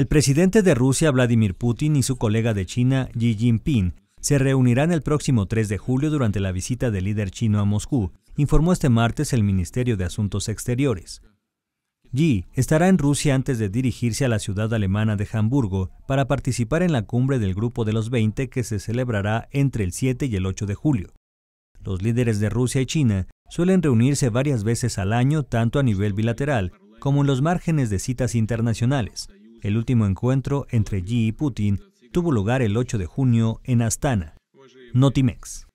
El presidente de Rusia, Vladimir Putin, y su colega de China, Xi Jinping, se reunirán el próximo 3 de julio durante la visita del líder chino a Moscú, informó este martes el Ministerio de Asuntos Exteriores. Xi estará en Rusia antes de dirigirse a la ciudad alemana de Hamburgo para participar en la cumbre del Grupo de los 20 que se celebrará entre el 7 y el 8 de julio. Los líderes de Rusia y China suelen reunirse varias veces al año tanto a nivel bilateral como en los márgenes de citas internacionales. El último encuentro entre Xi y Putin tuvo lugar el 8 de junio en Astana, Notimex.